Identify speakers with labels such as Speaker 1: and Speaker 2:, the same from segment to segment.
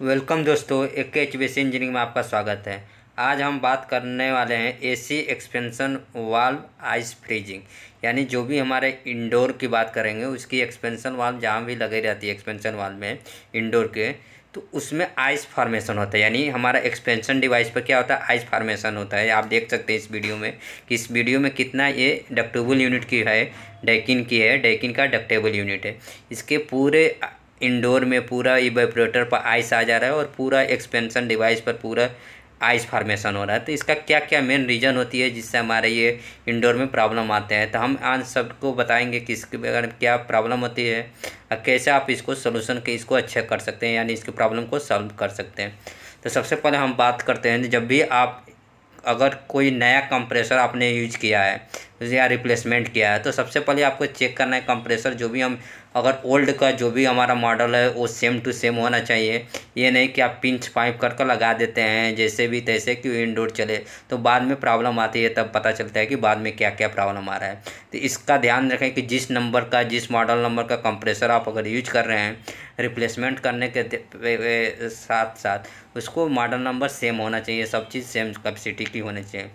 Speaker 1: welcome दोस्तों ए के H B C engineering में आपका स्वागत है आज हम बात करने वाले हैं AC expansion valve ice freezing यानी जो भी हमारे इंडोर की बात करेंगे उसकी एक्सपेंशन वाल्व जहाँ भी लगे रहती है एक्सपेंशन वाल्व में इंडोर के तो उसमें आइस फार्मेशन होता है यानी हमारा एक्सपेंशन डिवाइस पर क्या होता है आइस फार्मेशन होता है आप देख सकते हैं इस वीडियो में कि इस वीडियो में कितना ये डक्टेबल यूनिट की है डेकिन की है डेकिन का डक्टेबल यूनिट है इसके पूरे इंडोर में पूरा इवेपोरेटर पर आइस आ जा रहा है और पूरा एक्सपेंसन डिवाइस पर पूरा आइस फार्मेशन हो रहा है तो इसका क्या क्या मेन रीज़न होती है जिससे हमारे ये इंडोर में प्रॉब्लम आते हैं तो हम आज सबको बताएंगे कि इसके अगर क्या प्रॉब्लम होती है और कैसे आप इसको सोल्यूशन के इसको अच्छा कर सकते हैं यानी इसकी प्रॉब्लम को सॉल्व कर सकते हैं तो सबसे पहले हम बात करते हैं जब भी आप अगर कोई नया कंप्रेसर आपने यूज किया है या रिप्लेसमेंट किया है तो सबसे पहले आपको चेक करना है कंप्रेसर जो भी हम अगर ओल्ड का जो भी हमारा मॉडल है वो सेम टू सेम होना चाहिए ये नहीं कि आप पिंच पाइप कर लगा देते हैं जैसे भी तैसे कि इंडोर चले तो बाद में प्रॉब्लम आती है तब पता चलता है कि बाद में क्या क्या प्रॉब्लम आ रहा है तो इसका ध्यान रखें कि जिस नंबर का जिस मॉडल नंबर का कंप्रेसर आप अगर यूज कर रहे हैं रिप्लेसमेंट करने के साथ साथ उसको मॉडल नंबर सेम होना चाहिए सब चीज़ सेम कैपेसिटी की होनी चाहिए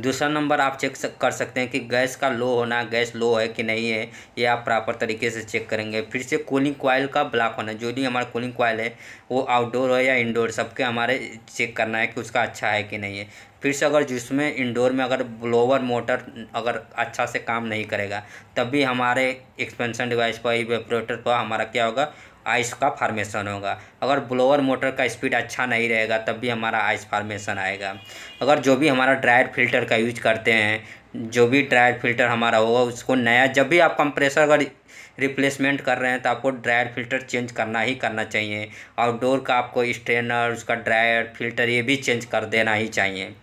Speaker 1: दूसरा नंबर आप चेक कर सकते हैं कि गैस का लो होना गैस लो है कि नहीं है ये आप प्रॉपर तरीके से चेक करेंगे फिर से कूलिंग कॉयल का ब्लॉक होना जो भी हमारा कूलिंग कॉयल है वो आउटडोर हो या इंडोर सबके हमारे चेक करना है कि उसका अच्छा है कि नहीं है फिर से अगर जिसमें इंडोर में अगर ब्लोवर मोटर अगर अच्छा से काम नहीं करेगा तब भी हमारे एक्सपेंशन डिवाइस पर वेपरेटर पर हमारा क्या होगा आइस का फार्मेशन होगा अगर ब्लोअर मोटर का स्पीड अच्छा नहीं रहेगा तब भी हमारा आइस फार्मेशन आएगा अगर जो भी हमारा ड्रायर फिल्टर का यूज करते हैं जो भी ड्रायर फिल्टर हमारा होगा उसको नया जब भी आप कंप्रेसर अगर रिप्लेसमेंट कर रहे हैं तो आपको ड्रायर फिल्टर चेंज करना ही करना चाहिए आउटडोर का आपको स्ट्रेनर उसका ड्रायर फिल्टर ये भी चेंज कर देना ही चाहिए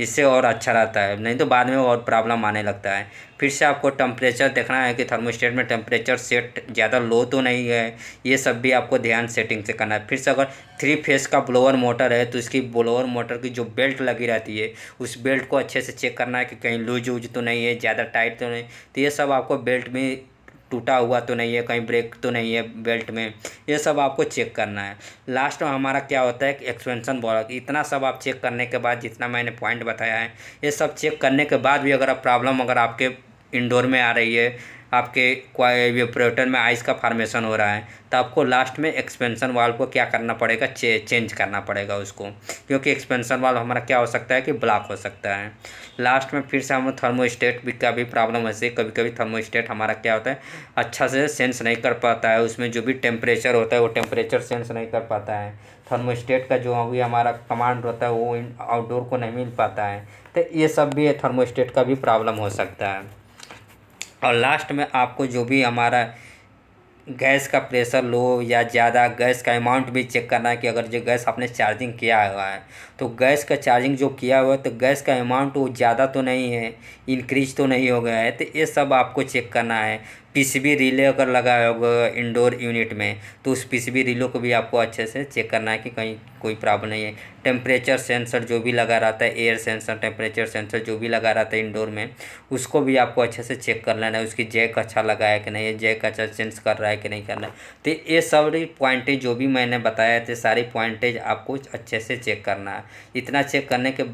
Speaker 1: इससे और अच्छा रहता है नहीं तो बाद में और प्रॉब्लम आने लगता है फिर से आपको टेम्परेचर देखना है कि थर्मोस्टेट में टेम्परेचर सेट ज़्यादा लो तो नहीं है ये सब भी आपको ध्यान सेटिंग से करना है फिर से अगर थ्री फेस का ब्लोअर मोटर है तो इसकी ब्लोअर मोटर की जो बेल्ट लगी रहती है उस बेल्ट को अच्छे से चेक करना है कि कहीं लूज वूज तो नहीं है ज़्यादा टाइट तो नहीं तो ये सब आपको बेल्ट में टूटा हुआ तो नहीं है कहीं ब्रेक तो नहीं है बेल्ट में ये सब आपको चेक करना है लास्ट में हमारा क्या होता है एक्सपेंशन बॉलर इतना सब आप चेक करने के बाद जितना मैंने पॉइंट बताया है ये सब चेक करने के बाद भी अगर प्रॉब्लम अगर आपके इंडोर में आ रही है आपके वेपोरेटर में आइस का फार्मेशन हो रहा है तो आपको लास्ट में एक्सपेंसन वाल को क्या करना पड़ेगा चे, चेंज करना पड़ेगा उसको क्योंकि एक्सपेंसन वाल हमारा क्या हो सकता है कि ब्लॉक हो सकता है लास्ट में फिर से हम थर्मोस्टेट भी का भी प्रॉब्लम ऐसे कभी कभी थर्मोस्टेट हमारा क्या होता है अच्छा से सेंस नहीं कर पाता है उसमें जो भी टेम्परेचर होता है वो टेम्परेचर सेंस नहीं कर पाता है थर्मोस्टेट का जो भी हमारा कमांड होता है वो आउटडोर को नहीं मिल पाता है तो ये सब भी थर्मोस्टेट का भी प्रॉब्लम हो सकता है और लास्ट में आपको जो भी हमारा गैस का प्रेशर लो या ज़्यादा गैस का अमाउंट भी चेक करना है कि अगर जो गैस आपने चार्जिंग किया हुआ है तो गैस का चार्जिंग जो किया हुआ है तो गैस का अमाउंट वो ज़्यादा तो नहीं है इंक्रीज तो नहीं हो गया है तो ये सब आपको चेक करना है पीसीबी रिले अगर लगाए हो इंडोर यूनिट में तो उस पीसीबी रिले को भी आपको अच्छे से चेक करना है कि कहीं कोई प्रॉब्लम नहीं है टेम्परेचर सेंसर जो भी लगा रहता है एयर सेंसर टेम्परेचर सेंसर जो भी लगा रहता है इंडोर में उसको भी आपको अच्छे से चेक कर लेना है उसकी जैक अच्छा लगाया कि नहीं जैक अच्छा चेंज कर रहा है कि नहीं कर रहा है तो ये सारी पॉइंटेज जो भी मैंने बताया थे सारी पॉइंटेज आपको अच्छे से चेक करना है इतना चेक करने के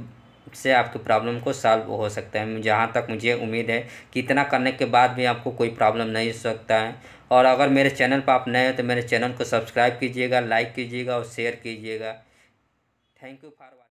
Speaker 1: से आपकी प्रॉब्लम को सॉल्व हो सकता है जहाँ तक मुझे उम्मीद है कि इतना करने के बाद भी आपको कोई प्रॉब्लम नहीं हो सकता है और अगर मेरे चैनल पर आप नए हो तो मेरे चैनल को सब्सक्राइब कीजिएगा लाइक कीजिएगा और शेयर कीजिएगा थैंक यू फॉर